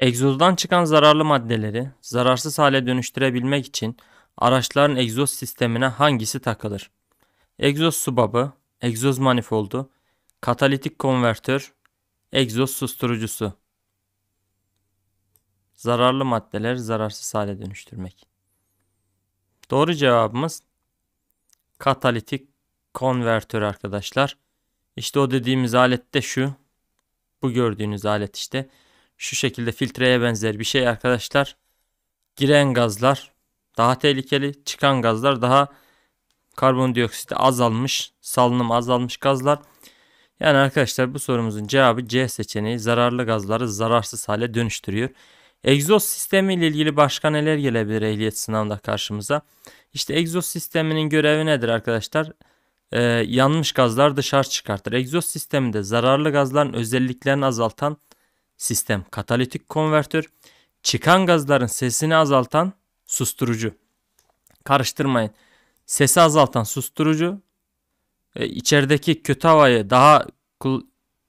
Egzozdan çıkan zararlı maddeleri zararsız hale dönüştürebilmek için araçların egzoz sistemine hangisi takılır? Egzoz subabı, egzoz manifoldu, katalitik konvertör, egzoz susturucusu. Zararlı maddeler zararsız hale dönüştürmek. Doğru cevabımız katalitik konvertör arkadaşlar. İşte o dediğimiz alet de şu. Bu gördüğünüz alet işte şu şekilde filtreye benzer bir şey arkadaşlar. Giren gazlar daha tehlikeli, çıkan gazlar daha karbondioksit azalmış, salınım azalmış gazlar. Yani arkadaşlar bu sorumuzun cevabı C seçeneği zararlı gazları zararsız hale dönüştürüyor. Egzoz sistemi ile ilgili başka neler gelebilir ehliyet sınavında karşımıza? İşte egzoz sisteminin görevi nedir arkadaşlar? Ee, yanmış gazlar dışarı çıkartır. Egzoz sisteminde zararlı gazların özelliklerini azaltan sistem katalitik konvertör, çıkan gazların sesini azaltan susturucu. Karıştırmayın. Sesi azaltan susturucu, e, içerideki kötü havayı daha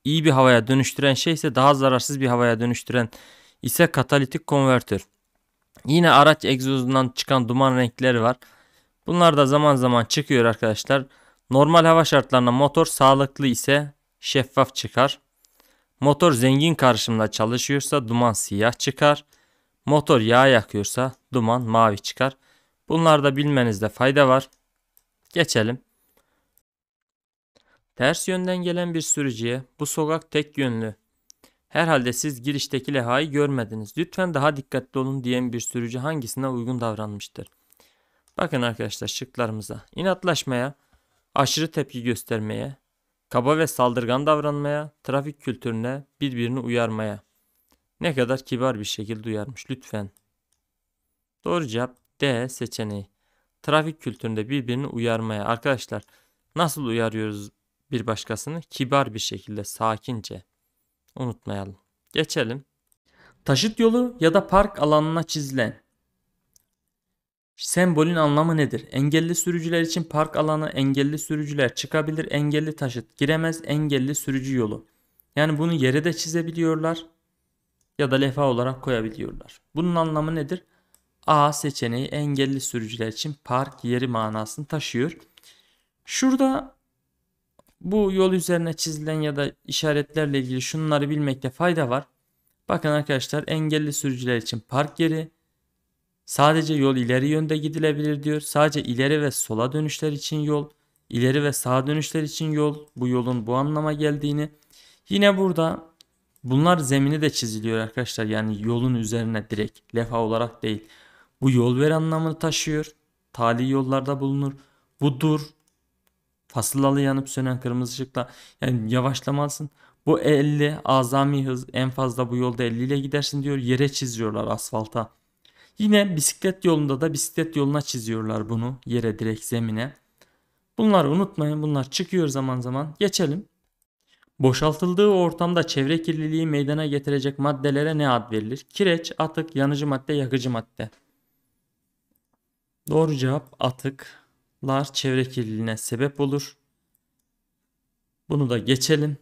iyi bir havaya dönüştüren şey ise daha zararsız bir havaya dönüştüren ise katalitik konvertör. Yine araç egzozundan çıkan duman renkleri var. Bunlar da zaman zaman çıkıyor arkadaşlar. Normal hava şartlarında motor sağlıklı ise şeffaf çıkar. Motor zengin karışımda çalışıyorsa duman siyah çıkar. Motor yağ yakıyorsa duman mavi çıkar. Bunlarda bilmenizde fayda var. Geçelim. Ters yönden gelen bir sürücüye bu sokak tek yönlü. Herhalde siz girişteki lehayı görmediniz. Lütfen daha dikkatli olun diyen bir sürücü hangisine uygun davranmıştır? Bakın arkadaşlar şıklarımıza. İnatlaşmaya, aşırı tepki göstermeye, Kaba ve saldırgan davranmaya, trafik kültürüne, birbirini uyarmaya. Ne kadar kibar bir şekilde uyarmış lütfen. Doğru cevap D seçeneği. Trafik kültüründe birbirini uyarmaya. Arkadaşlar nasıl uyarıyoruz bir başkasını? Kibar bir şekilde, sakince. Unutmayalım. Geçelim. Taşıt yolu ya da park alanına çizilen Sembolün anlamı nedir? Engelli sürücüler için park alanı, engelli sürücüler çıkabilir, engelli taşıt giremez, engelli sürücü yolu. Yani bunu yere de çizebiliyorlar ya da levha olarak koyabiliyorlar. Bunun anlamı nedir? A seçeneği engelli sürücüler için park yeri manasını taşıyor. Şurada bu yol üzerine çizilen ya da işaretlerle ilgili şunları bilmekte fayda var. Bakın arkadaşlar engelli sürücüler için park yeri, Sadece yol ileri yönde gidilebilir diyor. Sadece ileri ve sola dönüşler için yol, ileri ve sağ dönüşler için yol. Bu yolun bu anlama geldiğini. Yine burada bunlar zemini de çiziliyor arkadaşlar. Yani yolun üzerine direkt lefa olarak değil. Bu yol ver anlamını taşıyor. Tali yollarda bulunur. Bu dur. Fasılalı yanıp sönen kırmızı ışıkla. Yani yavaşlamalısın. Bu 50 azami hız en fazla bu yolda 50 ile gidersin diyor. Yere çiziyorlar asfalta. Yine bisiklet yolunda da bisiklet yoluna çiziyorlar bunu yere direkt zemine. Bunları unutmayın bunlar çıkıyor zaman zaman geçelim. Boşaltıldığı ortamda çevre kirliliği meydana getirecek maddelere ne ad verilir? Kireç, atık, yanıcı madde, yakıcı madde. Doğru cevap atıklar çevre kirliliğine sebep olur. Bunu da geçelim.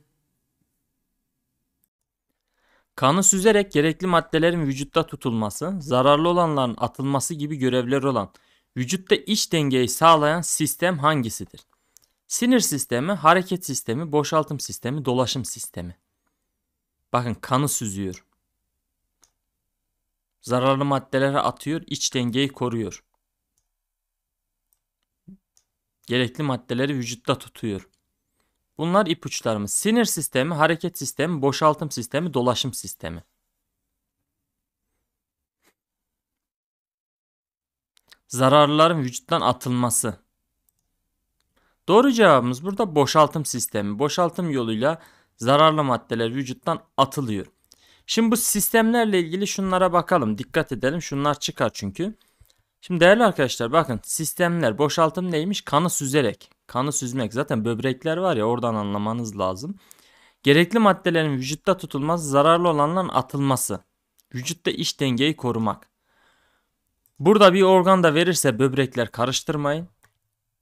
Kanı süzerek gerekli maddelerin vücutta tutulması, zararlı olanların atılması gibi görevleri olan vücutta iç dengeyi sağlayan sistem hangisidir? Sinir sistemi, hareket sistemi, boşaltım sistemi, dolaşım sistemi. Bakın kanı süzüyor. Zararlı maddelere atıyor, iç dengeyi koruyor. Gerekli maddeleri vücutta tutuyor. Bunlar ipuçlarımız. Sinir sistemi, hareket sistemi, boşaltım sistemi, dolaşım sistemi. Zararlıların vücuttan atılması. Doğru cevabımız burada boşaltım sistemi. Boşaltım yoluyla zararlı maddeler vücuttan atılıyor. Şimdi bu sistemlerle ilgili şunlara bakalım. Dikkat edelim. Şunlar çıkar çünkü. Şimdi değerli arkadaşlar bakın sistemler boşaltım neymiş? Kanı süzerek. Kanı süzmek zaten böbrekler var ya oradan anlamanız lazım. Gerekli maddelerin vücutta tutulması, zararlı olanların atılması. Vücutta iş dengeyi korumak. Burada bir organ da verirse böbrekler karıştırmayın.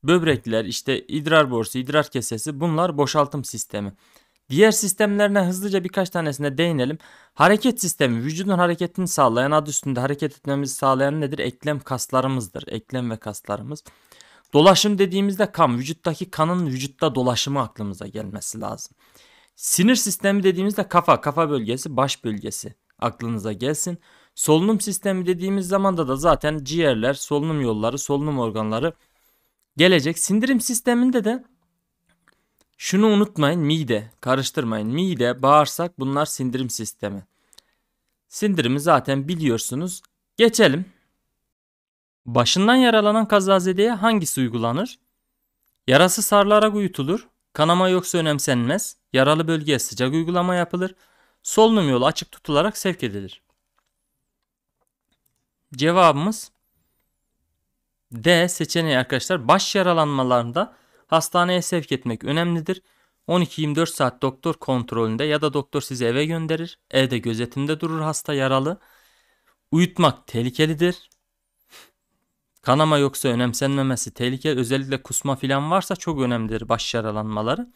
Böbrekler işte idrar borusu, idrar kesesi bunlar boşaltım sistemi. Diğer sistemlerine hızlıca birkaç tanesine değinelim. Hareket sistemi vücudun hareketini sağlayan adı üstünde hareket etmemizi sağlayan nedir? Eklem kaslarımızdır. Eklem ve kaslarımız. Dolaşım dediğimizde kan, vücuttaki kanın vücutta dolaşımı aklımıza gelmesi lazım. Sinir sistemi dediğimizde kafa, kafa bölgesi, baş bölgesi aklınıza gelsin. Solunum sistemi dediğimiz zamanda da zaten ciğerler, solunum yolları, solunum organları gelecek. Sindirim sisteminde de şunu unutmayın mide karıştırmayın. Mide, bağırsak bunlar sindirim sistemi. Sindirimi zaten biliyorsunuz. Geçelim. Başından yaralanan kazazedeye hangisi uygulanır? Yarası sarılarak uyutulur, kanama yoksa önemsenmez, yaralı bölgeye sıcak uygulama yapılır, solunum yolu açık tutularak sevk edilir. Cevabımız D seçeneği arkadaşlar baş yaralanmalarında hastaneye sevk etmek önemlidir. 12-24 saat doktor kontrolünde ya da doktor sizi eve gönderir. Evde gözetimde durur hasta yaralı. Uyutmak tehlikelidir. Kanama yoksa önemsenmemesi tehlike özellikle kusma filan varsa çok önemlidir baş yaralanmaları.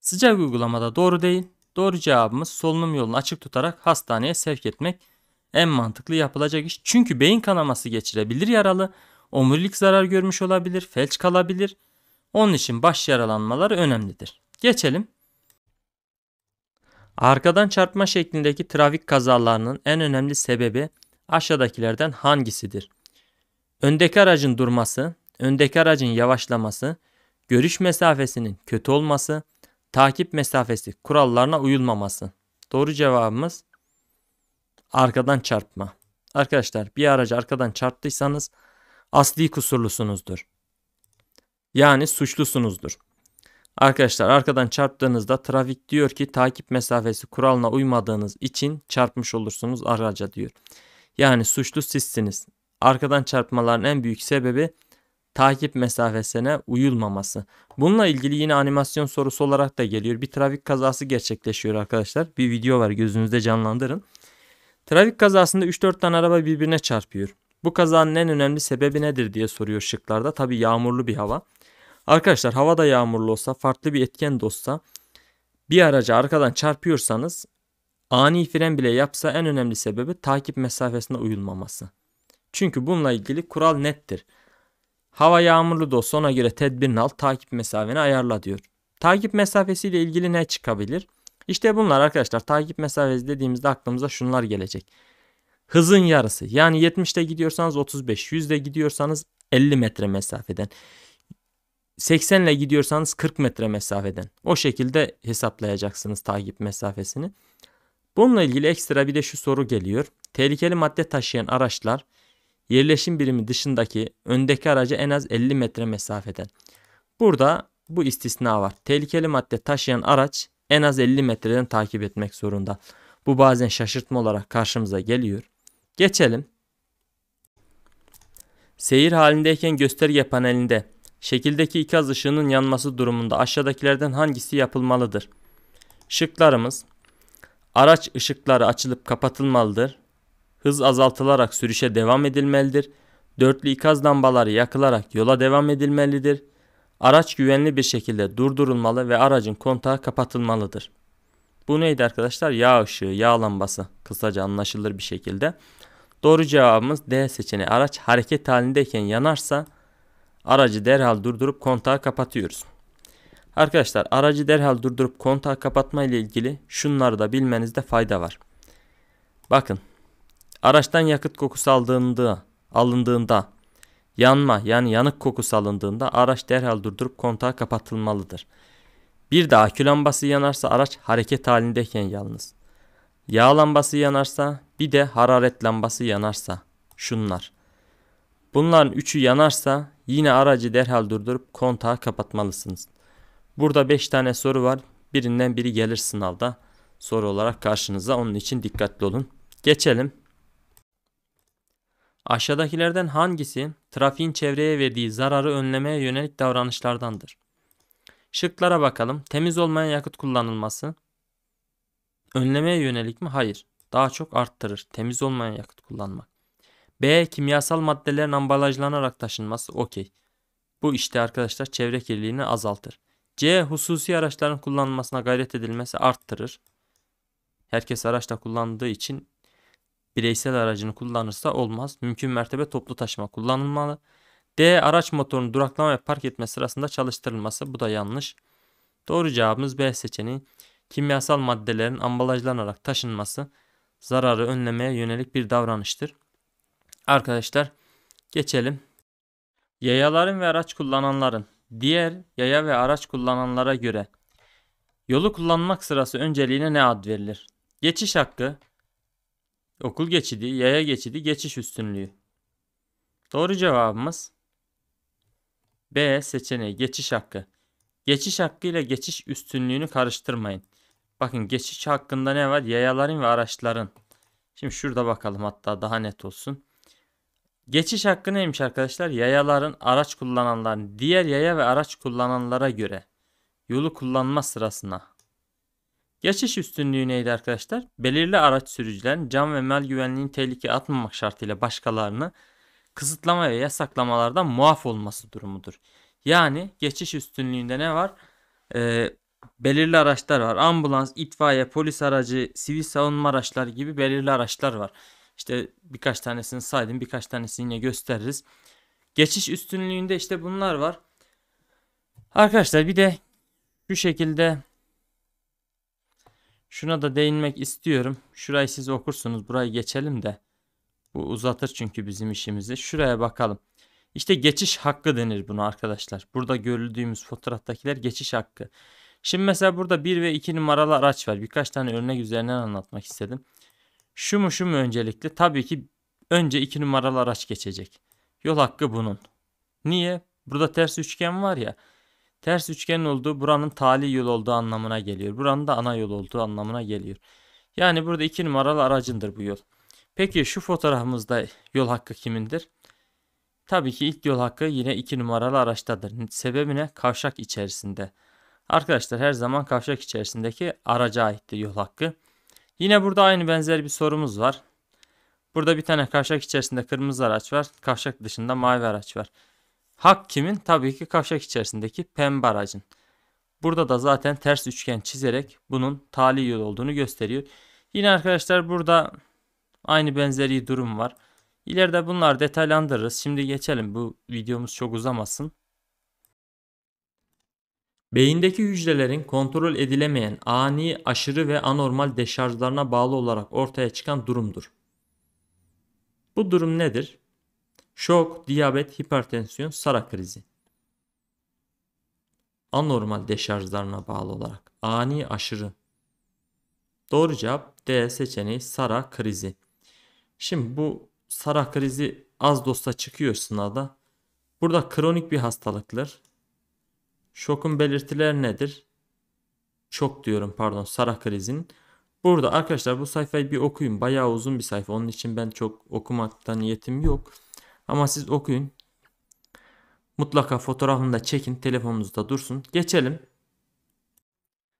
Sıcak uygulamada doğru değil. Doğru cevabımız solunum yolunu açık tutarak hastaneye sevk etmek en mantıklı yapılacak iş. Çünkü beyin kanaması geçirebilir yaralı, omurilik zarar görmüş olabilir, felç kalabilir. Onun için baş yaralanmaları önemlidir. Geçelim. Arkadan çarpma şeklindeki trafik kazalarının en önemli sebebi aşağıdakilerden hangisidir? Öndeki aracın durması, öndeki aracın yavaşlaması, görüş mesafesinin kötü olması, takip mesafesi kurallarına uyulmaması. Doğru cevabımız arkadan çarpma. Arkadaşlar bir aracı arkadan çarptıysanız asli kusurlusunuzdur. Yani suçlusunuzdur. Arkadaşlar arkadan çarptığınızda trafik diyor ki takip mesafesi kuralına uymadığınız için çarpmış olursunuz araca diyor. Yani suçlu sizsiniz. Arkadan çarpmaların en büyük sebebi takip mesafesine uyulmaması. Bununla ilgili yine animasyon sorusu olarak da geliyor. Bir trafik kazası gerçekleşiyor arkadaşlar. Bir video var gözünüzde canlandırın. Trafik kazasında 3-4 tane araba birbirine çarpıyor. Bu kazanın en önemli sebebi nedir diye soruyor şıklarda. Tabi yağmurlu bir hava. Arkadaşlar hava da yağmurlu olsa farklı bir etken de olsa bir araca arkadan çarpıyorsanız ani fren bile yapsa en önemli sebebi takip mesafesine uyulmaması. Çünkü bununla ilgili kural nettir. Hava yağmurlu da olsa ona göre tedbirini al, takip mesafeni ayarla diyor. Takip mesafesiyle ilgili ne çıkabilir? İşte bunlar arkadaşlar takip mesafesi dediğimizde aklımıza şunlar gelecek. Hızın yarısı yani 70'te gidiyorsanız 35, 100'de gidiyorsanız 50 metre mesafeden. 80 ile gidiyorsanız 40 metre mesafeden. O şekilde hesaplayacaksınız takip mesafesini. Bununla ilgili ekstra bir de şu soru geliyor. Tehlikeli madde taşıyan araçlar yerleşim birimi dışındaki öndeki araca en az 50 metre mesafeden. Burada bu istisna var. Tehlikeli madde taşıyan araç en az 50 metreden takip etmek zorunda. Bu bazen şaşırtma olarak karşımıza geliyor. Geçelim. Seyir halindeyken gösterge panelinde şekildeki iki az ışığının yanması durumunda aşağıdakilerden hangisi yapılmalıdır? Şıklarımız Araç ışıkları açılıp kapatılmalıdır hız azaltılarak sürüşe devam edilmelidir. Dörtlü ikaz lambaları yakılarak yola devam edilmelidir. Araç güvenli bir şekilde durdurulmalı ve aracın kontağı kapatılmalıdır. Bu neydi arkadaşlar? Yağ ışığı, yağ lambası. Kısaca anlaşılır bir şekilde. Doğru cevabımız D seçeneği. Araç hareket halindeyken yanarsa aracı derhal durdurup kontağı kapatıyoruz. Arkadaşlar aracı derhal durdurup kontağı kapatma ile ilgili şunları da bilmenizde fayda var. Bakın Araçtan yakıt kokusu aldığında, alındığında yanma yani yanık kokusu alındığında araç derhal durdurup kontağı kapatılmalıdır. Bir de akü lambası yanarsa araç hareket halindeyken yalnız. Yağ lambası yanarsa bir de hararet lambası yanarsa şunlar. Bunların üçü yanarsa yine aracı derhal durdurup kontağı kapatmalısınız. Burada 5 tane soru var. Birinden biri gelir sınavda soru olarak karşınıza. Onun için dikkatli olun. Geçelim Aşağıdakilerden hangisi trafiğin çevreye verdiği zararı önlemeye yönelik davranışlardandır? Şıklara bakalım. Temiz olmayan yakıt kullanılması. Önlemeye yönelik mi? Hayır. Daha çok arttırır. Temiz olmayan yakıt kullanmak. B. Kimyasal maddelerin ambalajlanarak taşınması. Okey. Bu işte arkadaşlar çevre kirliliğini azaltır. C. Hususi araçların kullanılmasına gayret edilmesi arttırır. Herkes araçta kullandığı için bireysel aracını kullanırsa olmaz. Mümkün mertebe toplu taşıma kullanılmalı. D. Araç motorunun duraklama ve park etme sırasında çalıştırılması. Bu da yanlış. Doğru cevabımız B seçeneği. Kimyasal maddelerin ambalajlanarak taşınması zararı önlemeye yönelik bir davranıştır. Arkadaşlar geçelim. Yayaların ve araç kullananların diğer yaya ve araç kullananlara göre yolu kullanmak sırası önceliğine ne ad verilir? Geçiş hakkı, Okul geçidi, yaya geçidi, geçiş üstünlüğü. Doğru cevabımız B seçeneği geçiş hakkı. Geçiş hakkı ile geçiş üstünlüğünü karıştırmayın. Bakın geçiş hakkında ne var? Yayaların ve araçların. Şimdi şurada bakalım hatta daha net olsun. Geçiş hakkı neymiş arkadaşlar? Yayaların, araç kullananların, diğer yaya ve araç kullananlara göre yolu kullanma sırasına Geçiş üstünlüğü neydi arkadaşlar? Belirli araç sürücülerin can ve mal güvenliğini tehlikeye atmamak şartıyla başkalarını kısıtlama ve yasaklamalardan muaf olması durumudur. Yani geçiş üstünlüğünde ne var? Ee, belirli araçlar var. Ambulans, itfaiye, polis aracı, sivil savunma araçları gibi belirli araçlar var. İşte birkaç tanesini saydım, birkaç tanesini yine gösteririz. Geçiş üstünlüğünde işte bunlar var. Arkadaşlar bir de şu şekilde Şuna da değinmek istiyorum. Şurayı siz okursunuz. Burayı geçelim de. Bu uzatır çünkü bizim işimizi. Şuraya bakalım. İşte geçiş hakkı denir buna arkadaşlar. Burada görüldüğümüz fotoğraftakiler geçiş hakkı. Şimdi mesela burada 1 ve 2 numaralı araç var. Birkaç tane örnek üzerinden anlatmak istedim. Şu mu şu mu öncelikle? Tabii ki önce 2 numaralı araç geçecek. Yol hakkı bunun. Niye? Burada ters üçgen var ya. Ters üçgenin olduğu buranın tali yol olduğu anlamına geliyor. Buranın da ana yol olduğu anlamına geliyor. Yani burada iki numaralı aracındır bu yol. Peki şu fotoğrafımızda yol hakkı kimindir? Tabii ki ilk yol hakkı yine iki numaralı araçtadır. Sebebi ne? Kavşak içerisinde. Arkadaşlar her zaman kavşak içerisindeki araca aittir yol hakkı. Yine burada aynı benzer bir sorumuz var. Burada bir tane kavşak içerisinde kırmızı araç var. Kavşak dışında mavi araç var. Hak kimin? Tabii ki kavşak içerisindeki pembe aracın. Burada da zaten ters üçgen çizerek bunun tali yol olduğunu gösteriyor. Yine arkadaşlar burada aynı benzeri durum var. İleride bunlar detaylandırırız. Şimdi geçelim bu videomuz çok uzamasın. Beyindeki hücrelerin kontrol edilemeyen ani, aşırı ve anormal deşarjlarına bağlı olarak ortaya çıkan durumdur. Bu durum nedir? Şok, diyabet, hipertansiyon, sara krizi. Anormal deşarjlarına bağlı olarak. Ani aşırı. Doğru cevap D seçeneği sara krizi. Şimdi bu sara krizi az dosta çıkıyor sınavda. Burada kronik bir hastalıktır. Şokun belirtileri nedir? Çok diyorum pardon sara krizinin. Burada arkadaşlar bu sayfayı bir okuyun. Bayağı uzun bir sayfa. Onun için ben çok okumaktan niyetim yok. Ama siz okuyun. Mutlaka fotoğrafını da çekin. Telefonunuzda dursun. Geçelim.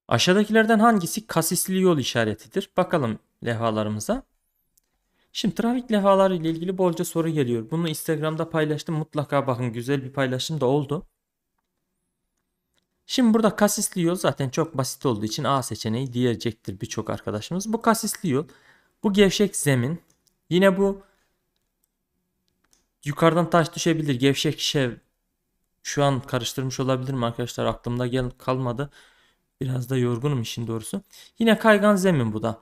Aşağıdakilerden hangisi kasisli yol işaretidir? Bakalım levhalarımıza. Şimdi trafik levhaları ile ilgili bolca soru geliyor. Bunu Instagram'da paylaştım. Mutlaka bakın güzel bir paylaşım da oldu. Şimdi burada kasisli yol zaten çok basit olduğu için A seçeneği diyecektir birçok arkadaşımız. Bu kasisli yol, bu gevşek zemin, yine bu Yukarıdan taş düşebilir. Gevşek şev. Şu an karıştırmış olabilirim arkadaşlar. Aklımda gel kalmadı. Biraz da yorgunum işin doğrusu. Yine kaygan zemin bu da.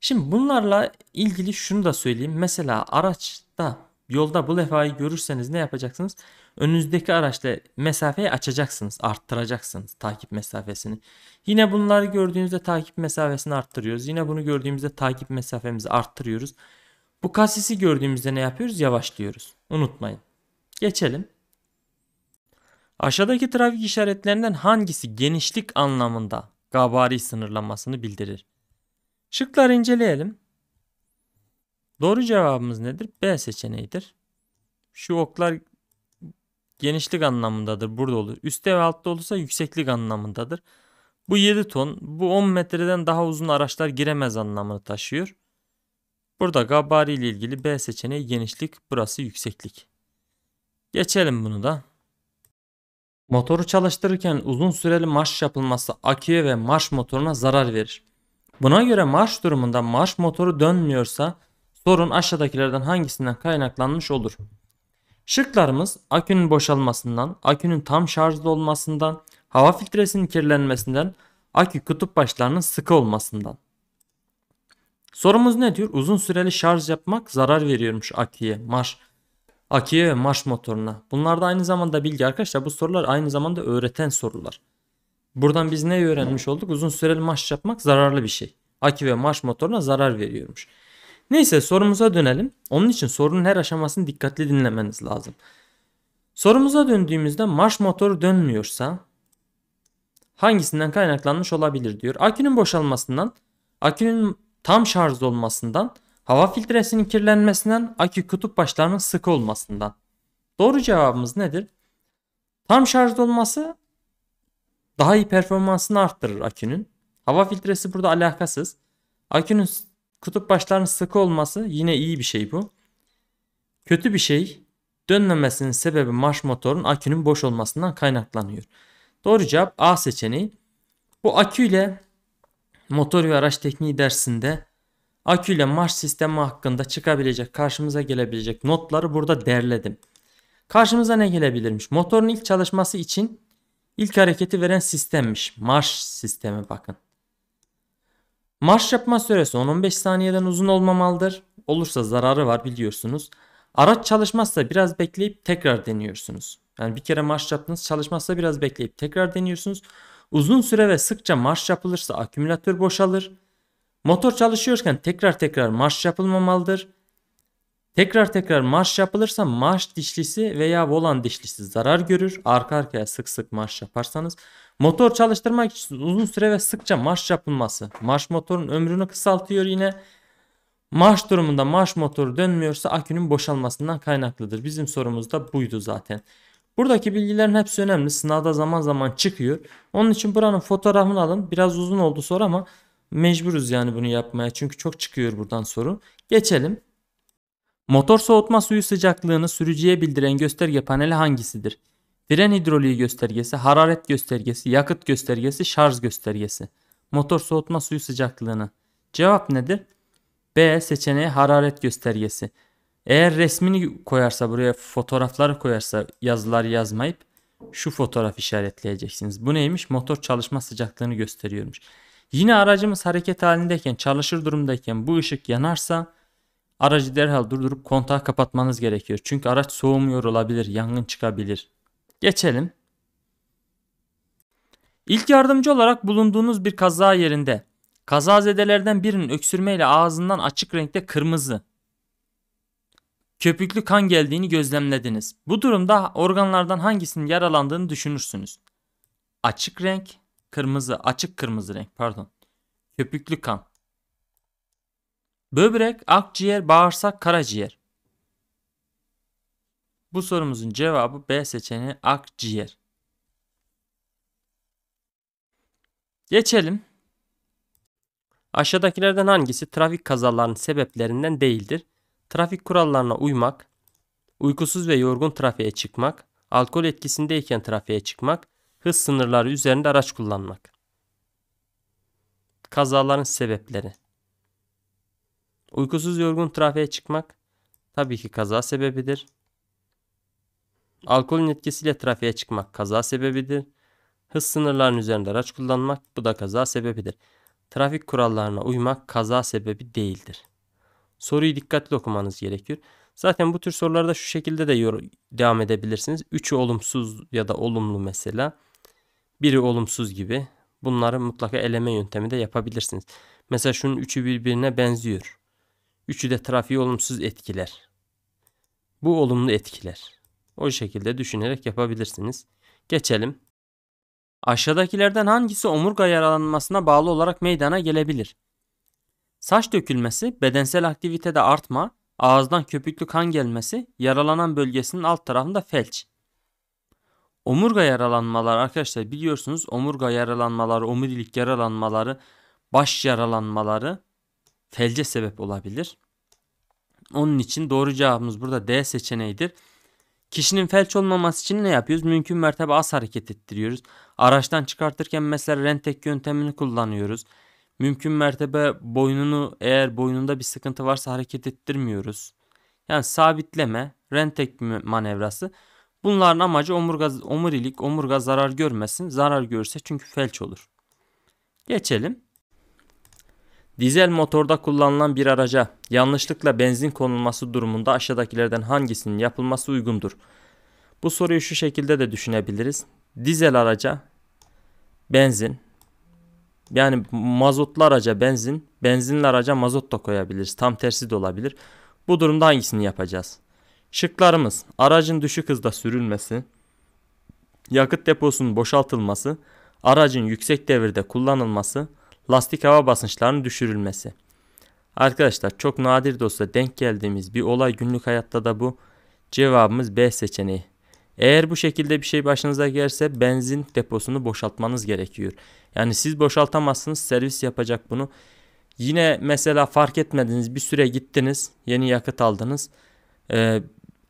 Şimdi bunlarla ilgili şunu da söyleyeyim. Mesela araçta yolda bu levhayı görürseniz ne yapacaksınız? Önünüzdeki araçla mesafeyi açacaksınız, arttıracaksınız takip mesafesini. Yine bunları gördüğünüzde takip mesafesini arttırıyoruz. Yine bunu gördüğümüzde takip mesafemizi arttırıyoruz. Bu kasisi gördüğümüzde ne yapıyoruz? Yavaşlıyoruz. Unutmayın. Geçelim. Aşağıdaki trafik işaretlerinden hangisi genişlik anlamında gabari sınırlamasını bildirir? Şıkları inceleyelim. Doğru cevabımız nedir? B seçeneğidir. Şu oklar genişlik anlamındadır. Burada olur. Üstte ve altta olursa yükseklik anlamındadır. Bu 7 ton, bu 10 metreden daha uzun araçlar giremez anlamını taşıyor. Burada gabari ile ilgili B seçeneği genişlik, burası yükseklik. Geçelim bunu da. Motoru çalıştırırken uzun süreli marş yapılması aküye ve marş motoruna zarar verir. Buna göre marş durumunda marş motoru dönmüyorsa sorun aşağıdakilerden hangisinden kaynaklanmış olur? Şıklarımız akünün boşalmasından, akünün tam şarjda olmasından, hava filtresinin kirlenmesinden, akü kutup başlarının sıkı olmasından. Sorumuz ne diyor? Uzun süreli şarj yapmak zarar veriyormuş akiye, marş, akiye ve marş motoruna. Bunlar da aynı zamanda bilgi arkadaşlar. Bu sorular aynı zamanda öğreten sorular. Buradan biz ne öğrenmiş olduk? Uzun süreli marş yapmak zararlı bir şey. Aki ve marş motoruna zarar veriyormuş. Neyse sorumuza dönelim. Onun için sorunun her aşamasını dikkatli dinlemeniz lazım. Sorumuza döndüğümüzde marş motoru dönmüyorsa hangisinden kaynaklanmış olabilir diyor. Akünün boşalmasından, akünün tam şarj olmasından, hava filtresinin kirlenmesinden, akü kutup başlarının sıkı olmasından. Doğru cevabımız nedir? Tam şarj olması daha iyi performansını arttırır akünün. Hava filtresi burada alakasız. Akünün kutup başlarının sıkı olması yine iyi bir şey bu. Kötü bir şey dönmemesinin sebebi marş motorun akünün boş olmasından kaynaklanıyor. Doğru cevap A seçeneği. Bu aküyle motor ve araç tekniği dersinde akü ile marş sistemi hakkında çıkabilecek, karşımıza gelebilecek notları burada derledim. Karşımıza ne gelebilirmiş? Motorun ilk çalışması için ilk hareketi veren sistemmiş. Marş sistemi bakın. Marş yapma süresi 10-15 saniyeden uzun olmamalıdır. Olursa zararı var biliyorsunuz. Araç çalışmazsa biraz bekleyip tekrar deniyorsunuz. Yani bir kere marş yaptınız çalışmazsa biraz bekleyip tekrar deniyorsunuz. Uzun süre ve sıkça marş yapılırsa akümülatör boşalır. Motor çalışıyorken tekrar tekrar marş yapılmamalıdır. Tekrar tekrar marş yapılırsa marş dişlisi veya volan dişlisi zarar görür. Arka arkaya sık sık marş yaparsanız. Motor çalıştırmak için uzun süre ve sıkça marş yapılması. Marş motorun ömrünü kısaltıyor yine. Marş durumunda marş motoru dönmüyorsa akünün boşalmasından kaynaklıdır. Bizim sorumuz da buydu zaten. Buradaki bilgilerin hepsi önemli. Sınavda zaman zaman çıkıyor. Onun için buranın fotoğrafını alın. Biraz uzun oldu soru ama mecburuz yani bunu yapmaya. Çünkü çok çıkıyor buradan soru. Geçelim. Motor soğutma suyu sıcaklığını sürücüye bildiren gösterge paneli hangisidir? Fren hidroliği göstergesi, hararet göstergesi, yakıt göstergesi, şarj göstergesi. Motor soğutma suyu sıcaklığını. Cevap nedir? B seçeneği hararet göstergesi. Eğer resmini koyarsa buraya fotoğrafları koyarsa yazılar yazmayıp şu fotoğraf işaretleyeceksiniz. Bu neymiş? Motor çalışma sıcaklığını gösteriyormuş. Yine aracımız hareket halindeyken çalışır durumdayken bu ışık yanarsa aracı derhal durdurup kontağı kapatmanız gerekiyor. Çünkü araç soğumuyor olabilir, yangın çıkabilir. Geçelim. İlk yardımcı olarak bulunduğunuz bir kaza yerinde kazazedelerden birinin öksürmeyle ağzından açık renkte kırmızı köpüklü kan geldiğini gözlemlediniz. Bu durumda organlardan hangisinin yaralandığını düşünürsünüz. Açık renk, kırmızı, açık kırmızı renk pardon. Köpüklü kan. Böbrek, akciğer, bağırsak, karaciğer. Bu sorumuzun cevabı B seçeneği akciğer. Geçelim. Aşağıdakilerden hangisi trafik kazalarının sebeplerinden değildir? Trafik kurallarına uymak, uykusuz ve yorgun trafiğe çıkmak, alkol etkisindeyken trafiğe çıkmak, hız sınırları üzerinde araç kullanmak. Kazaların sebepleri. Uykusuz yorgun trafiğe çıkmak tabii ki kaza sebebidir. Alkolün etkisiyle trafiğe çıkmak kaza sebebidir. Hız sınırlarının üzerinde araç kullanmak bu da kaza sebebidir. Trafik kurallarına uymak kaza sebebi değildir. Soruyu dikkatli okumanız gerekiyor. Zaten bu tür sorularda şu şekilde de devam edebilirsiniz. Üçü olumsuz ya da olumlu mesela. Biri olumsuz gibi. Bunları mutlaka eleme yöntemi de yapabilirsiniz. Mesela şunun üçü birbirine benziyor. Üçü de trafiği olumsuz etkiler. Bu olumlu etkiler. O şekilde düşünerek yapabilirsiniz. Geçelim. Aşağıdakilerden hangisi omurga yaralanmasına bağlı olarak meydana gelebilir? Saç dökülmesi, bedensel aktivitede artma, ağızdan köpüklü kan gelmesi, yaralanan bölgesinin alt tarafında felç. Omurga yaralanmaları arkadaşlar biliyorsunuz omurga yaralanmaları, omurilik yaralanmaları, baş yaralanmaları felce sebep olabilir. Onun için doğru cevabımız burada D seçeneğidir. Kişinin felç olmaması için ne yapıyoruz? Mümkün mertebe az hareket ettiriyoruz. Araçtan çıkartırken mesela rentek yöntemini kullanıyoruz. Mümkün mertebe boynunu eğer boynunda bir sıkıntı varsa hareket ettirmiyoruz. Yani sabitleme, rentek manevrası. Bunların amacı omurga, omurilik, omurga zarar görmesin. Zarar görürse çünkü felç olur. Geçelim. Dizel motorda kullanılan bir araca yanlışlıkla benzin konulması durumunda aşağıdakilerden hangisinin yapılması uygundur? Bu soruyu şu şekilde de düşünebiliriz. Dizel araca benzin, yani mazotlu araca benzin, benzinli araca mazot da koyabiliriz. Tam tersi de olabilir. Bu durumda hangisini yapacağız? Şıklarımız aracın düşük hızda sürülmesi, yakıt deposunun boşaltılması, aracın yüksek devirde kullanılması, lastik hava basınçlarının düşürülmesi. Arkadaşlar çok nadir de olsa denk geldiğimiz bir olay günlük hayatta da bu. Cevabımız B seçeneği. Eğer bu şekilde bir şey başınıza gelirse benzin deposunu boşaltmanız gerekiyor. Yani siz boşaltamazsınız servis yapacak bunu. Yine mesela fark etmediniz bir süre gittiniz yeni yakıt aldınız. Ee,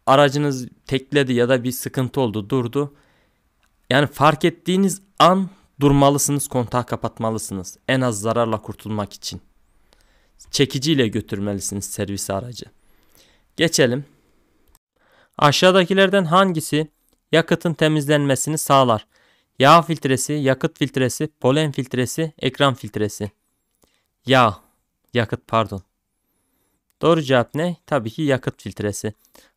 aracınız tekledi ya da bir sıkıntı oldu durdu. Yani fark ettiğiniz an durmalısınız kontağı kapatmalısınız. En az zararla kurtulmak için. Çekiciyle götürmelisiniz servis aracı. Geçelim. Aşağıdakilerden hangisi yakıtın temizlenmesini sağlar. Yağ filtresi, yakıt filtresi, polen filtresi, ekran filtresi. Yağ, yakıt pardon. Doğru cevap ne? Tabii ki yakıt filtresi.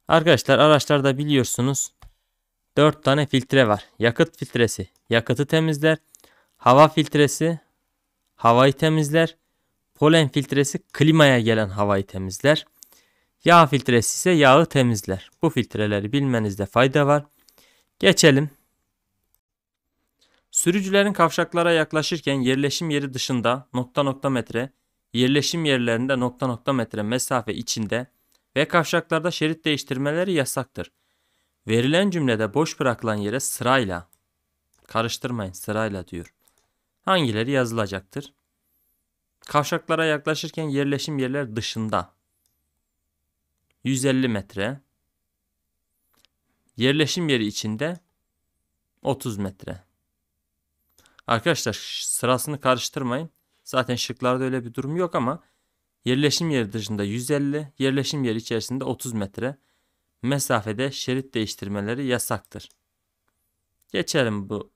Arkadaşlar araçlarda biliyorsunuz 4 tane filtre var. Yakıt filtresi yakıtı temizler. Hava filtresi havayı temizler. Polen filtresi klimaya gelen havayı temizler. Yağ filtresi ise yağı temizler. Bu filtreleri bilmenizde fayda var. Geçelim. Sürücülerin kavşaklara yaklaşırken yerleşim yeri dışında nokta nokta metre, yerleşim yerlerinde nokta nokta metre mesafe içinde ve kavşaklarda şerit değiştirmeleri yasaktır. Verilen cümlede boş bırakılan yere sırayla karıştırmayın sırayla diyor. Hangileri yazılacaktır? Kavşaklara yaklaşırken yerleşim yerler dışında 150 metre, Yerleşim yeri içinde 30 metre. Arkadaşlar sırasını karıştırmayın. Zaten şıklarda öyle bir durum yok ama yerleşim yeri dışında 150, yerleşim yeri içerisinde 30 metre mesafede şerit değiştirmeleri yasaktır. Geçelim bu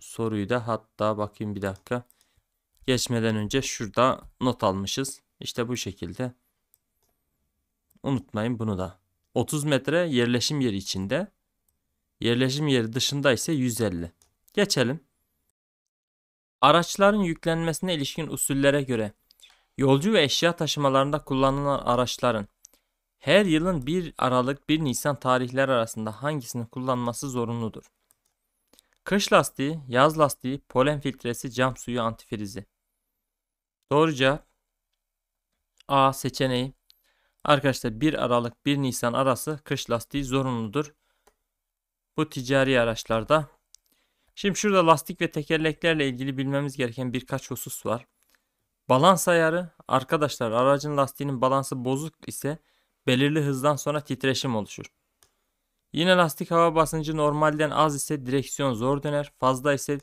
soruyu da hatta bakayım bir dakika. Geçmeden önce şurada not almışız. İşte bu şekilde. Unutmayın bunu da. 30 metre yerleşim yeri içinde Yerleşim yeri dışında ise 150. Geçelim. Araçların yüklenmesine ilişkin usullere göre yolcu ve eşya taşımalarında kullanılan araçların her yılın 1 Aralık 1 Nisan tarihleri arasında hangisini kullanması zorunludur? Kış lastiği, yaz lastiği, polen filtresi, cam suyu, antifrizi. Doğru cevap A seçeneği. Arkadaşlar 1 Aralık 1 Nisan arası kış lastiği zorunludur. Bu ticari araçlarda. Şimdi şurada lastik ve tekerleklerle ilgili bilmemiz gereken birkaç husus var. Balans ayarı arkadaşlar aracın lastiğinin balansı bozuk ise belirli hızdan sonra titreşim oluşur. Yine lastik hava basıncı normalden az ise direksiyon zor döner, fazla ise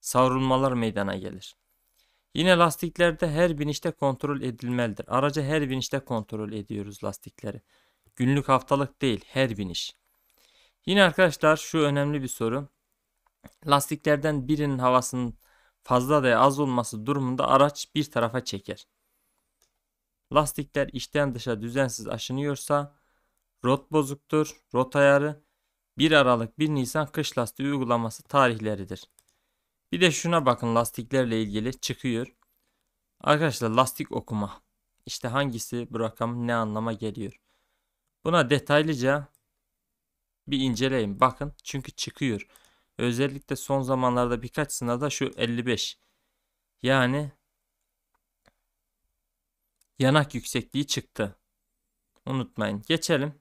savrulmalar meydana gelir. Yine lastiklerde her binişte kontrol edilmelidir. Aracı her binişte kontrol ediyoruz lastikleri. Günlük haftalık değil her biniş. Yine arkadaşlar şu önemli bir soru. Lastiklerden birinin havasının fazla veya az olması durumunda araç bir tarafa çeker. Lastikler içten dışa düzensiz aşınıyorsa rot bozuktur, rot ayarı 1 Aralık 1 Nisan kış lastiği uygulaması tarihleridir. Bir de şuna bakın lastiklerle ilgili çıkıyor. Arkadaşlar lastik okuma. İşte hangisi bu rakam ne anlama geliyor. Buna detaylıca bir inceleyin bakın çünkü çıkıyor. Özellikle son zamanlarda birkaç sınavda şu 55 yani yanak yüksekliği çıktı. Unutmayın geçelim.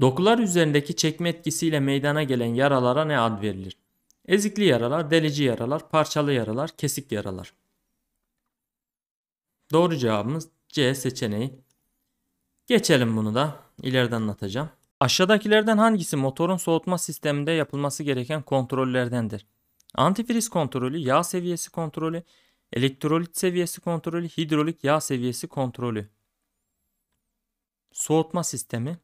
Dokular üzerindeki çekme etkisiyle meydana gelen yaralara ne ad verilir? Ezikli yaralar, delici yaralar, parçalı yaralar, kesik yaralar. Doğru cevabımız C seçeneği. Geçelim bunu da. ileride anlatacağım. Aşağıdakilerden hangisi motorun soğutma sisteminde yapılması gereken kontrollerdendir? Antifriz kontrolü, yağ seviyesi kontrolü, elektrolit seviyesi kontrolü, hidrolik yağ seviyesi kontrolü. Soğutma sistemi.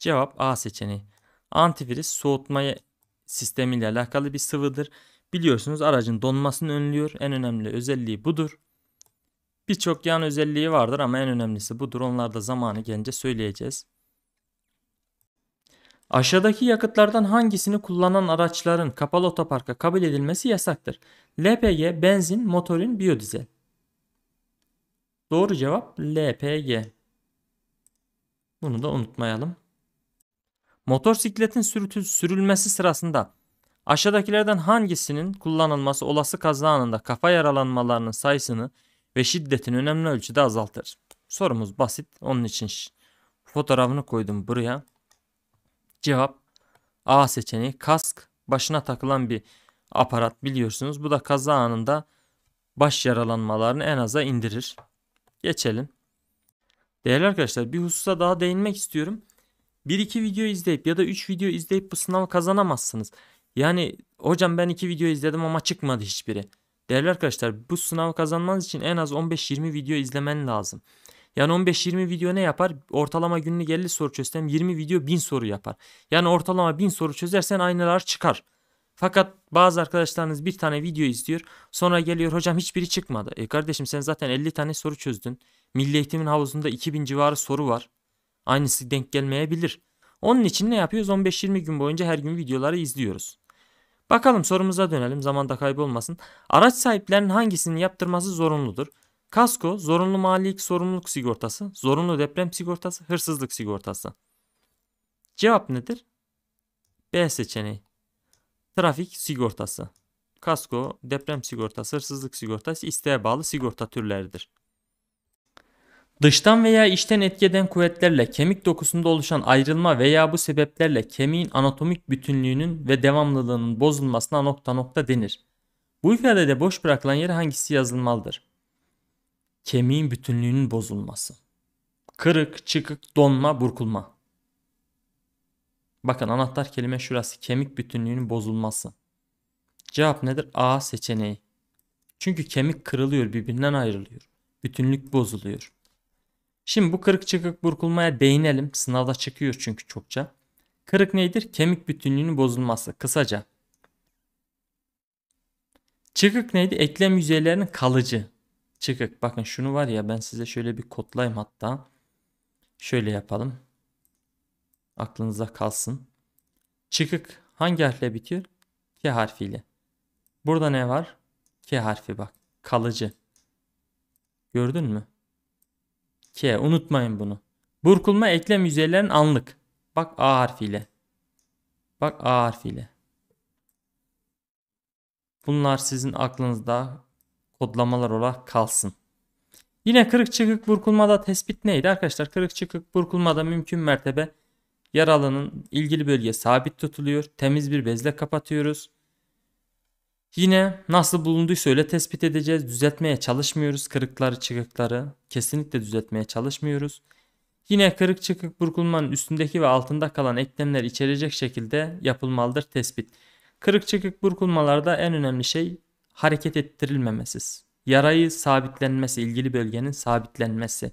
Cevap A seçeneği. Antifriz soğutma sistemiyle alakalı bir sıvıdır. Biliyorsunuz aracın donmasını önlüyor. En önemli özelliği budur. Birçok yan özelliği vardır ama en önemlisi budur. Onları da zamanı gelince söyleyeceğiz. Aşağıdaki yakıtlardan hangisini kullanan araçların kapalı otoparka kabul edilmesi yasaktır? LPG, benzin, motorin, biyodizel. Doğru cevap LPG. Bunu da unutmayalım. Motorsikletin sürülmesi sırasında aşağıdakilerden hangisinin kullanılması olası kaza anında kafa yaralanmalarının sayısını ve şiddetini önemli ölçüde azaltır? Sorumuz basit. Onun için fotoğrafını koydum buraya. Cevap A seçeneği kask başına takılan bir aparat biliyorsunuz. Bu da kaza anında baş yaralanmalarını en aza indirir. Geçelim. Değerli arkadaşlar bir hususa daha değinmek istiyorum. 1-2 video izleyip ya da 3 video izleyip bu sınavı kazanamazsınız. Yani hocam ben 2 video izledim ama çıkmadı hiçbiri. Değerli arkadaşlar bu sınavı kazanmanız için en az 15-20 video izlemen lazım. Yani 15-20 video ne yapar? Ortalama günlük 50 soru çözsem 20 video 1000 soru yapar. Yani ortalama 1000 soru çözersen aynalar çıkar. Fakat bazı arkadaşlarınız bir tane video izliyor. Sonra geliyor hocam hiçbiri çıkmadı. E kardeşim sen zaten 50 tane soru çözdün. Milli eğitimin havuzunda 2000 civarı soru var. Aynısı denk gelmeyebilir. Onun için ne yapıyoruz? 15-20 gün boyunca her gün videoları izliyoruz. Bakalım sorumuza dönelim zamanda kaybolmasın. Araç sahiplerinin hangisini yaptırması zorunludur? Kasko, zorunlu malilik sorumluluk sigortası, zorunlu deprem sigortası, hırsızlık sigortası. Cevap nedir? B seçeneği. Trafik sigortası. Kasko, deprem sigortası, hırsızlık sigortası isteğe bağlı sigorta türleridir. Dıştan veya içten etkeden kuvvetlerle kemik dokusunda oluşan ayrılma veya bu sebeplerle kemiğin anatomik bütünlüğünün ve devamlılığının bozulmasına nokta nokta denir. Bu ifadede boş bırakılan yer hangisi yazılmalıdır? Kemiğin bütünlüğünün bozulması. Kırık, çıkık, donma, burkulma. Bakın anahtar kelime şurası. Kemik bütünlüğünün bozulması. Cevap nedir? A seçeneği. Çünkü kemik kırılıyor, birbirinden ayrılıyor. Bütünlük bozuluyor. Şimdi bu kırık çıkık burkulmaya değinelim. Sınavda çıkıyor çünkü çokça. Kırık nedir? Kemik bütünlüğünün bozulması. Kısaca. Çıkık neydi? Eklem yüzeylerinin kalıcı, çıkık. Bakın şunu var ya ben size şöyle bir kodlayayım hatta. Şöyle yapalım. Aklınıza kalsın. Çıkık hangi harfle bitiyor? K harfiyle. Burada ne var? K harfi bak. Kalıcı. Gördün mü? K unutmayın bunu. Burkulma eklem yüzeylerin anlık. Bak A harfiyle. Bak A harfiyle. Bunlar sizin aklınızda kodlamalar olarak kalsın. Yine kırık çıkık burkulmada tespit neydi arkadaşlar? Kırık çıkık burkulmada mümkün mertebe yaralının ilgili bölge sabit tutuluyor. Temiz bir bezle kapatıyoruz. Yine nasıl bulunduysa öyle tespit edeceğiz. Düzeltmeye çalışmıyoruz kırıkları çıkıkları. Kesinlikle düzeltmeye çalışmıyoruz. Yine kırık çıkık burkulmanın üstündeki ve altında kalan eklemler içerecek şekilde yapılmalıdır tespit. Kırık çıkık burkulmalarda en önemli şey hareket ettirilmemesi, Yarayı sabitlenmesi, ilgili bölgenin sabitlenmesi.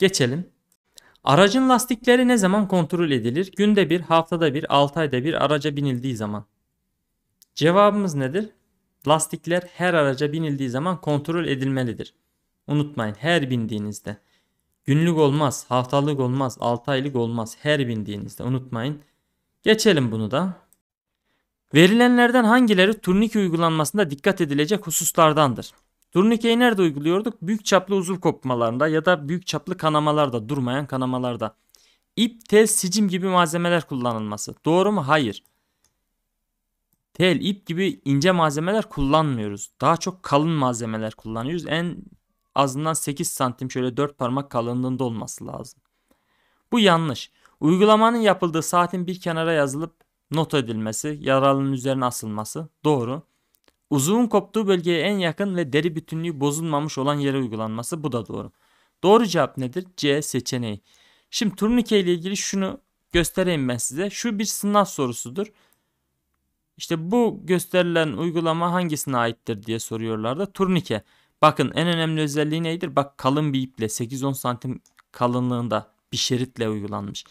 Geçelim. Aracın lastikleri ne zaman kontrol edilir? Günde bir, haftada bir, 6 ayda bir araca binildiği zaman. Cevabımız nedir? Lastikler her araca binildiği zaman kontrol edilmelidir. Unutmayın her bindiğinizde. Günlük olmaz, haftalık olmaz, 6 aylık olmaz her bindiğinizde unutmayın. Geçelim bunu da. Verilenlerden hangileri turnike uygulanmasında dikkat edilecek hususlardandır? Turnikeyi nerede uyguluyorduk? Büyük çaplı uzuv kopmalarında ya da büyük çaplı kanamalarda, durmayan kanamalarda. İp, tel, sicim gibi malzemeler kullanılması. Doğru mu? Hayır. Tel, ip gibi ince malzemeler kullanmıyoruz. Daha çok kalın malzemeler kullanıyoruz. En azından 8 santim şöyle 4 parmak kalınlığında olması lazım. Bu yanlış. Uygulamanın yapıldığı saatin bir kenara yazılıp not edilmesi, yaralının üzerine asılması doğru. Uzuğun koptuğu bölgeye en yakın ve deri bütünlüğü bozulmamış olan yere uygulanması bu da doğru. Doğru cevap nedir? C seçeneği. Şimdi turnike ile ilgili şunu göstereyim ben size. Şu bir sınav sorusudur. İşte bu gösterilen uygulama hangisine aittir diye soruyorlar da turnike. Bakın en önemli özelliği nedir? Bak kalın bir iple 8-10 santim kalınlığında bir şeritle uygulanmış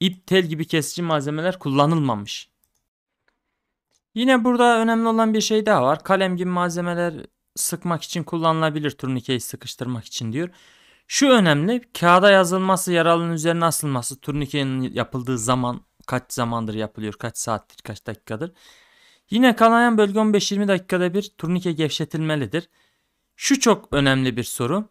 ip, tel gibi kesici malzemeler kullanılmamış. Yine burada önemli olan bir şey daha var. Kalem gibi malzemeler sıkmak için kullanılabilir turnikeyi sıkıştırmak için diyor. Şu önemli kağıda yazılması yaralının üzerine asılması turnikenin yapıldığı zaman kaç zamandır yapılıyor kaç saattir kaç dakikadır. Yine kanayan bölge 15-20 dakikada bir turnike gevşetilmelidir. Şu çok önemli bir soru.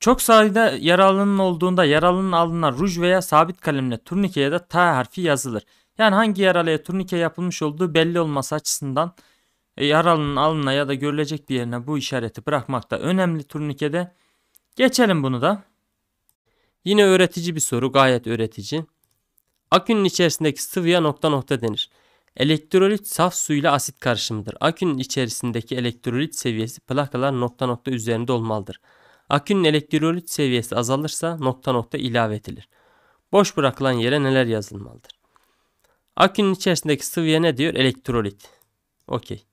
Çok sayıda yaralının olduğunda yaralının alnına ruj veya sabit kalemle turnike ya da T harfi yazılır. Yani hangi yaralıya turnike yapılmış olduğu belli olması açısından e, yaralının alnına ya da görülecek bir yerine bu işareti bırakmakta önemli turnikede. Geçelim bunu da. Yine öğretici bir soru gayet öğretici. Akünün içerisindeki sıvıya nokta nokta denir. Elektrolit saf suyla asit karışımıdır. Akünün içerisindeki elektrolit seviyesi plakalar nokta nokta üzerinde olmalıdır. Akünün elektrolit seviyesi azalırsa nokta nokta ilave edilir. Boş bırakılan yere neler yazılmalıdır? Akünün içerisindeki sıvıya ne diyor? Elektrolit. Okey.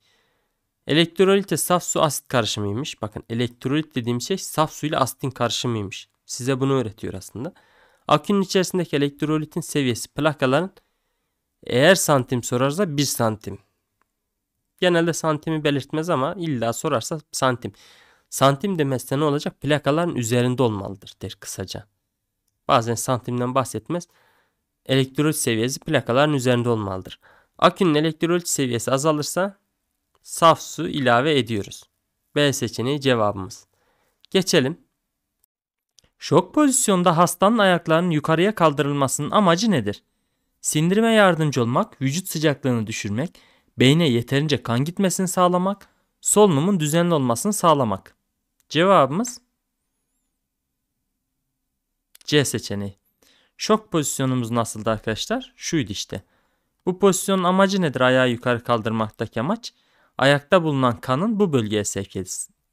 Elektrolite saf su asit karışımıymış. Bakın elektrolit dediğim şey saf su ile asitin karışımıymış. Size bunu öğretiyor aslında. Akünün içerisindeki elektrolitin seviyesi plakaların eğer santim sorarsa 1 santim. Genelde santimi belirtmez ama illa sorarsa santim. Santim demezse ne olacak? Plakaların üzerinde olmalıdır der kısaca. Bazen santimden bahsetmez. Elektrolit seviyesi plakaların üzerinde olmalıdır. Akünün elektrolit seviyesi azalırsa saf su ilave ediyoruz. B seçeneği cevabımız. Geçelim. Şok pozisyonda hastanın ayaklarının yukarıya kaldırılmasının amacı nedir? Sindirime yardımcı olmak, vücut sıcaklığını düşürmek, beyne yeterince kan gitmesini sağlamak, solunumun düzenli olmasını sağlamak. Cevabımız C seçeneği. Şok pozisyonumuz nasıldı arkadaşlar? Şuydu işte. Bu pozisyonun amacı nedir ayağı yukarı kaldırmaktaki amaç? Ayakta bulunan kanın bu bölgeye sevk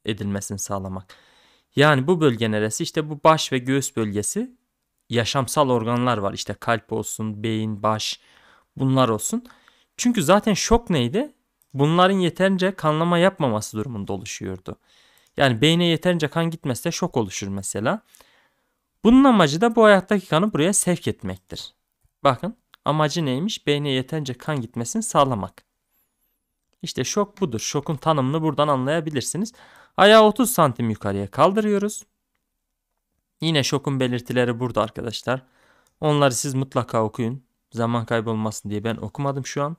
edilmesini sağlamak. Yani bu bölge neresi? İşte bu baş ve göğüs bölgesi yaşamsal organlar var. İşte kalp olsun, beyin, baş bunlar olsun. Çünkü zaten şok neydi? Bunların yeterince kanlama yapmaması durumunda oluşuyordu. Yani beyne yeterince kan gitmezse şok oluşur mesela. Bunun amacı da bu hayattaki kanı buraya sevk etmektir. Bakın amacı neymiş? Beyne yeterince kan gitmesini sağlamak. İşte şok budur. Şokun tanımını buradan anlayabilirsiniz. Ayağı 30 santim yukarıya kaldırıyoruz. Yine şokun belirtileri burada arkadaşlar. Onları siz mutlaka okuyun. Zaman kaybolmasın diye ben okumadım şu an.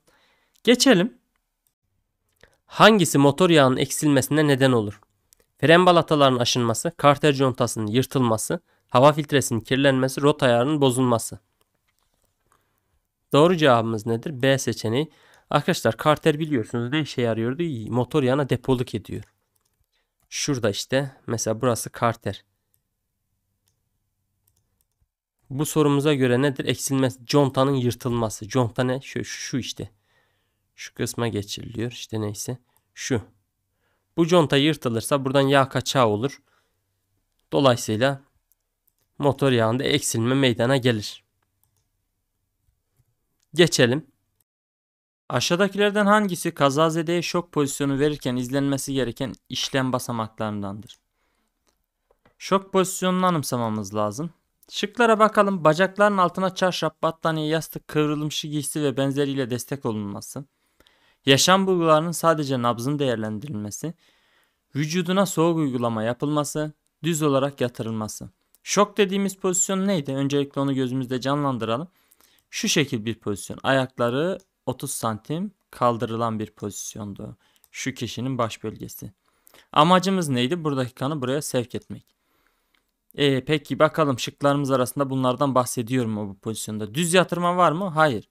Geçelim. Hangisi motor yağının eksilmesine neden olur? fren balatalarının aşınması, karter contasının yırtılması, hava filtresinin kirlenmesi, rot ayarının bozulması. Doğru cevabımız nedir? B seçeneği. Arkadaşlar karter biliyorsunuz ne işe yarıyordu? Motor yana depoluk ediyor. Şurada işte mesela burası karter. Bu sorumuza göre nedir? Eksilmesi, contanın yırtılması. Conta ne? Şu, şu işte. Şu kısma geçiriliyor. İşte neyse. Şu. Bu conta yırtılırsa buradan yağ kaçağı olur. Dolayısıyla motor yağında eksilme meydana gelir. Geçelim. Aşağıdakilerden hangisi kazazedeye şok pozisyonu verirken izlenmesi gereken işlem basamaklarındandır? Şok pozisyonunu anımsamamız lazım. Şıklara bakalım bacakların altına çarşaf, battaniye, yastık, kıvrılmışı giysi ve benzeriyle destek olunması yaşam bulgularının sadece nabzın değerlendirilmesi, vücuduna soğuk uygulama yapılması, düz olarak yatırılması. Şok dediğimiz pozisyon neydi? Öncelikle onu gözümüzde canlandıralım. Şu şekil bir pozisyon. Ayakları 30 santim kaldırılan bir pozisyondu. Şu kişinin baş bölgesi. Amacımız neydi? Buradaki kanı buraya sevk etmek. E, peki bakalım şıklarımız arasında bunlardan bahsediyor mu bu pozisyonda? Düz yatırma var mı? Hayır.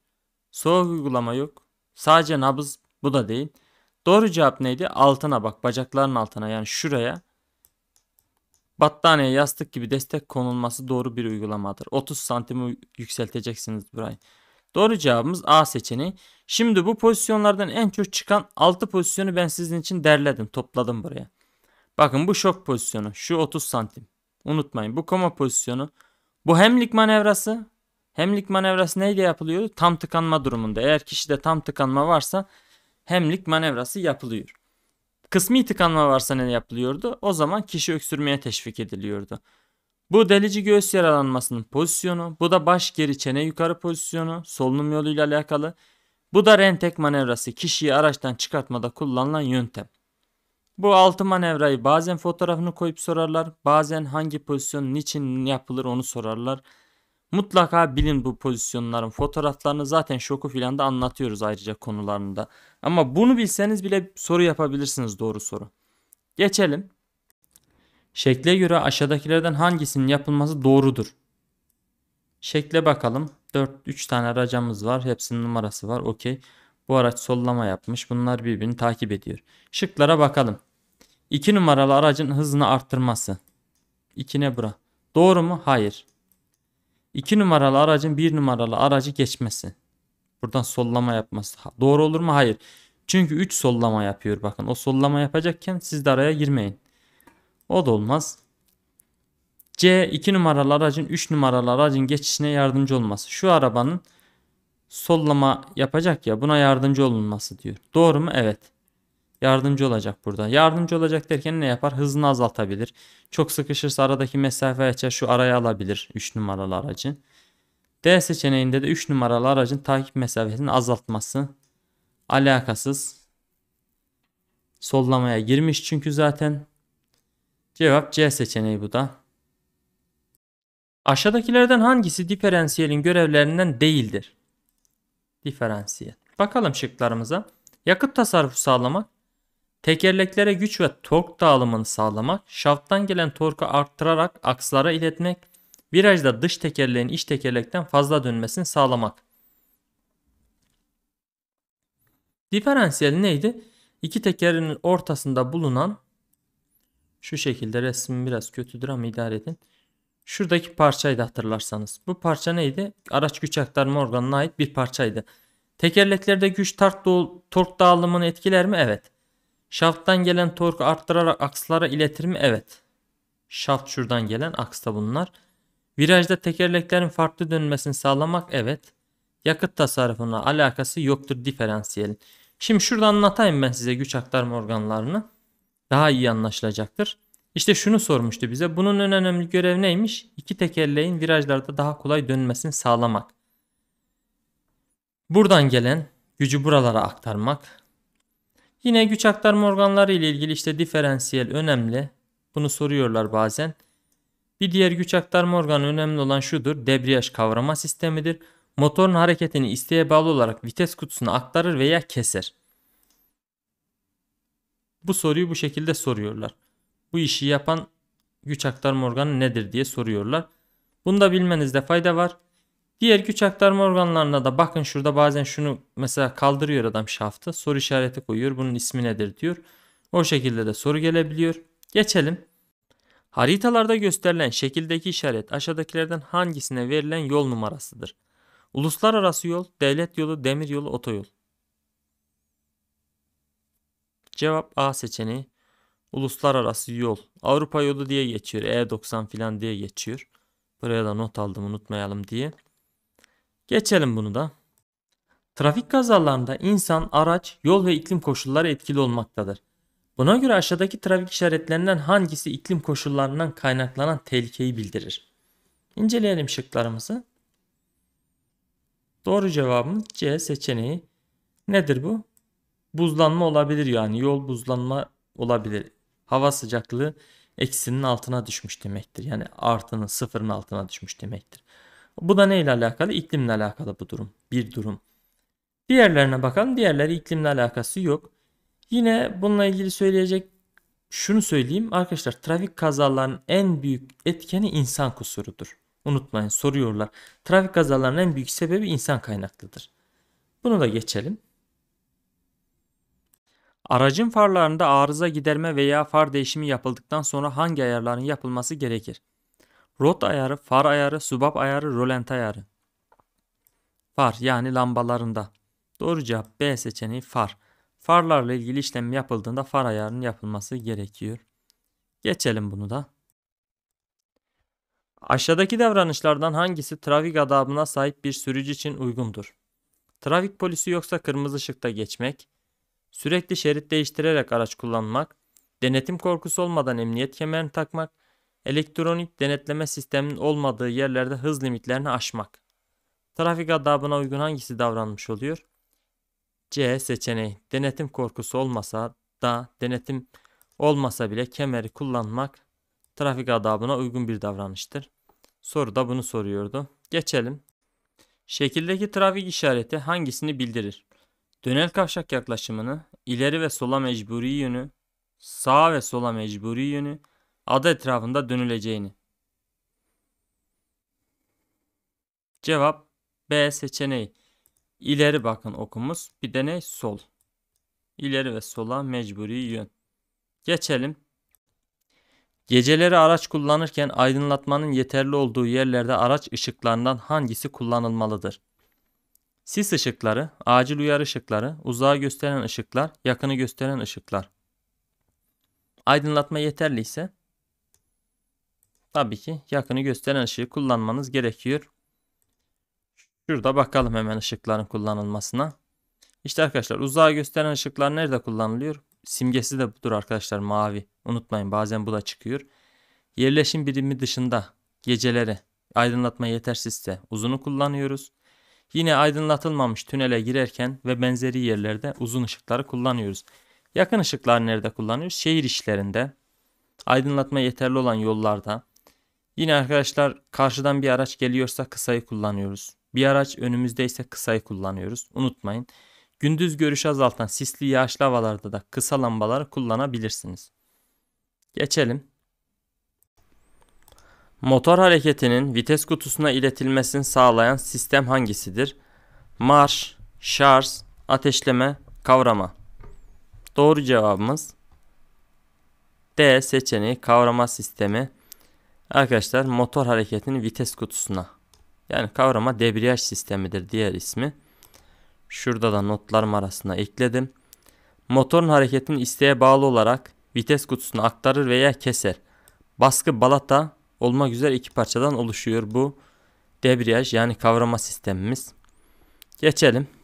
Soğuk uygulama yok. Sadece nabız bu da değil. Doğru cevap neydi? Altına bak. Bacakların altına yani şuraya. Battaniye yastık gibi destek konulması doğru bir uygulamadır. 30 santimi yükselteceksiniz burayı. Doğru cevabımız A seçeneği. Şimdi bu pozisyonlardan en çok çıkan 6 pozisyonu ben sizin için derledim. Topladım buraya. Bakın bu şok pozisyonu. Şu 30 santim. Unutmayın bu koma pozisyonu. Bu hemlik manevrası. Hemlik manevrası neyle yapılıyor? Tam tıkanma durumunda. Eğer kişide tam tıkanma varsa hemlik manevrası yapılıyor. Kısmi tıkanma varsa ne yapılıyordu? O zaman kişi öksürmeye teşvik ediliyordu. Bu delici göğüs yaralanmasının pozisyonu, bu da baş geri çene yukarı pozisyonu, solunum yoluyla alakalı. Bu da rentek manevrası kişiyi araçtan çıkartmada kullanılan yöntem. Bu altı manevrayı bazen fotoğrafını koyup sorarlar, bazen hangi pozisyonun için yapılır onu sorarlar. Mutlaka bilin bu pozisyonların fotoğraflarını zaten şoku filan da anlatıyoruz ayrıca konularında. Ama bunu bilseniz bile soru yapabilirsiniz doğru soru. Geçelim. Şekle göre aşağıdakilerden hangisinin yapılması doğrudur? Şekle bakalım. 4 3 tane aracımız var. Hepsinin numarası var. Okey. Bu araç sollama yapmış. Bunlar birbirini takip ediyor. Şıklara bakalım. 2 numaralı aracın hızını arttırması. 2 ne bura? Doğru mu? Hayır. 2 numaralı aracın 1 numaralı aracı geçmesi. Buradan sollama yapması. Doğru olur mu? Hayır. Çünkü 3 sollama yapıyor bakın. O sollama yapacakken siz de araya girmeyin. O da olmaz. C 2 numaralı aracın 3 numaralı aracın geçişine yardımcı olması. Şu arabanın sollama yapacak ya buna yardımcı olunması diyor. Doğru mu? Evet yardımcı olacak burada. Yardımcı olacak derken ne yapar? Hızını azaltabilir. Çok sıkışırsa aradaki mesafe açar şu araya alabilir 3 numaralı aracı. D seçeneğinde de 3 numaralı aracın takip mesafesini azaltması alakasız. Sollamaya girmiş çünkü zaten. Cevap C seçeneği bu da. Aşağıdakilerden hangisi diferansiyelin görevlerinden değildir? Diferansiyel. Bakalım şıklarımıza. Yakıt tasarrufu sağlamak, Tekerleklere güç ve tork dağılımını sağlamak, şafttan gelen torku arttırarak akslara iletmek, virajda dış tekerleğin iç tekerlekten fazla dönmesini sağlamak. Diferansiyel neydi? İki tekerin ortasında bulunan şu şekilde resim biraz kötüdür ama idare edin. Şuradaki parçaydı hatırlarsanız. Bu parça neydi? Araç güç aktarma organına ait bir parçaydı. Tekerleklerde güç tork dağılımını etkiler mi? Evet. Şafttan gelen torku arttırarak akslara iletir mi? Evet. Şaft şuradan gelen aksta bunlar. Virajda tekerleklerin farklı dönmesini sağlamak evet. Yakıt tasarrufuna alakası yoktur diferansiyelin. Şimdi şurada anlatayım ben size güç aktarma organlarını. Daha iyi anlaşılacaktır. İşte şunu sormuştu bize. Bunun en önemli görev neymiş? İki tekerleğin virajlarda daha kolay dönmesini sağlamak. Buradan gelen gücü buralara aktarmak. Yine güç aktarma organları ile ilgili işte diferansiyel önemli. Bunu soruyorlar bazen. Bir diğer güç aktarma organı önemli olan şudur. Debriyaj kavrama sistemidir. Motorun hareketini isteğe bağlı olarak vites kutusuna aktarır veya keser. Bu soruyu bu şekilde soruyorlar. Bu işi yapan güç aktarma organı nedir diye soruyorlar. Bunu da bilmenizde fayda var. Diğer güç aktarma organlarına da bakın şurada bazen şunu mesela kaldırıyor adam şaftı. Soru işareti koyuyor. Bunun ismi nedir diyor. O şekilde de soru gelebiliyor. Geçelim. Haritalarda gösterilen şekildeki işaret aşağıdakilerden hangisine verilen yol numarasıdır? Uluslararası yol, devlet yolu, demir yolu, otoyol. Cevap A seçeneği. Uluslararası yol. Avrupa yolu diye geçiyor. E90 filan diye geçiyor. Buraya da not aldım unutmayalım diye. Geçelim bunu da. Trafik kazalarında insan, araç, yol ve iklim koşulları etkili olmaktadır. Buna göre aşağıdaki trafik işaretlerinden hangisi iklim koşullarından kaynaklanan tehlikeyi bildirir? İnceleyelim şıklarımızı. Doğru cevabımız C seçeneği. Nedir bu? Buzlanma olabilir yani yol buzlanma olabilir. Hava sıcaklığı eksinin altına düşmüş demektir. Yani artının sıfırın altına düşmüş demektir. Bu da neyle alakalı? İklimle alakalı bu durum. Bir durum. Diğerlerine bakalım. Diğerleri iklimle alakası yok. Yine bununla ilgili söyleyecek şunu söyleyeyim. Arkadaşlar trafik kazalarının en büyük etkeni insan kusurudur. Unutmayın soruyorlar. Trafik kazalarının en büyük sebebi insan kaynaklıdır. Bunu da geçelim. Aracın farlarında arıza giderme veya far değişimi yapıldıktan sonra hangi ayarların yapılması gerekir? Rot ayarı, far ayarı, subap ayarı, rolent ayarı. Far yani lambalarında. Doğru cevap B seçeneği far. Farlarla ilgili işlem yapıldığında far ayarının yapılması gerekiyor. Geçelim bunu da. Aşağıdaki davranışlardan hangisi trafik adabına sahip bir sürücü için uygundur? Trafik polisi yoksa kırmızı ışıkta geçmek, sürekli şerit değiştirerek araç kullanmak, denetim korkusu olmadan emniyet kemerini takmak, elektronik denetleme sisteminin olmadığı yerlerde hız limitlerini aşmak. Trafik adabına uygun hangisi davranmış oluyor? C seçeneği. Denetim korkusu olmasa da denetim olmasa bile kemeri kullanmak trafik adabına uygun bir davranıştır. Soru da bunu soruyordu. Geçelim. Şekildeki trafik işareti hangisini bildirir? Dönel kavşak yaklaşımını, ileri ve sola mecburi yönü, sağa ve sola mecburi yönü, ada etrafında dönüleceğini. Cevap B seçeneği. İleri bakın okumuz. Bir de ne? Sol. İleri ve sola mecburi yön. Geçelim. Geceleri araç kullanırken aydınlatmanın yeterli olduğu yerlerde araç ışıklarından hangisi kullanılmalıdır? Sis ışıkları, acil uyarı ışıkları, uzağı gösteren ışıklar, yakını gösteren ışıklar. Aydınlatma yeterliyse Tabii ki yakını gösteren ışığı kullanmanız gerekiyor. Şurada bakalım hemen ışıkların kullanılmasına. İşte arkadaşlar uzağa gösteren ışıklar nerede kullanılıyor? Simgesi de budur arkadaşlar mavi. Unutmayın bazen bu da çıkıyor. Yerleşim birimi dışında geceleri aydınlatma yetersizse uzunu kullanıyoruz. Yine aydınlatılmamış tünele girerken ve benzeri yerlerde uzun ışıkları kullanıyoruz. Yakın ışıklar nerede kullanıyoruz? Şehir işlerinde, aydınlatma yeterli olan yollarda, Yine arkadaşlar karşıdan bir araç geliyorsa kısayı kullanıyoruz. Bir araç önümüzdeyse kısayı kullanıyoruz. Unutmayın. Gündüz görüşü azaltan sisli yağışlı havalarda da kısa lambaları kullanabilirsiniz. Geçelim. Motor hareketinin vites kutusuna iletilmesini sağlayan sistem hangisidir? Marş, şarj, ateşleme, kavrama. Doğru cevabımız D seçeneği kavrama sistemi. Arkadaşlar motor hareketinin vites kutusuna yani kavrama debriyaj sistemidir diğer ismi. Şurada da notlarım arasına ekledim. Motorun hareketini isteğe bağlı olarak vites kutusuna aktarır veya keser. Baskı balata olmak üzere iki parçadan oluşuyor bu debriyaj yani kavrama sistemimiz. Geçelim.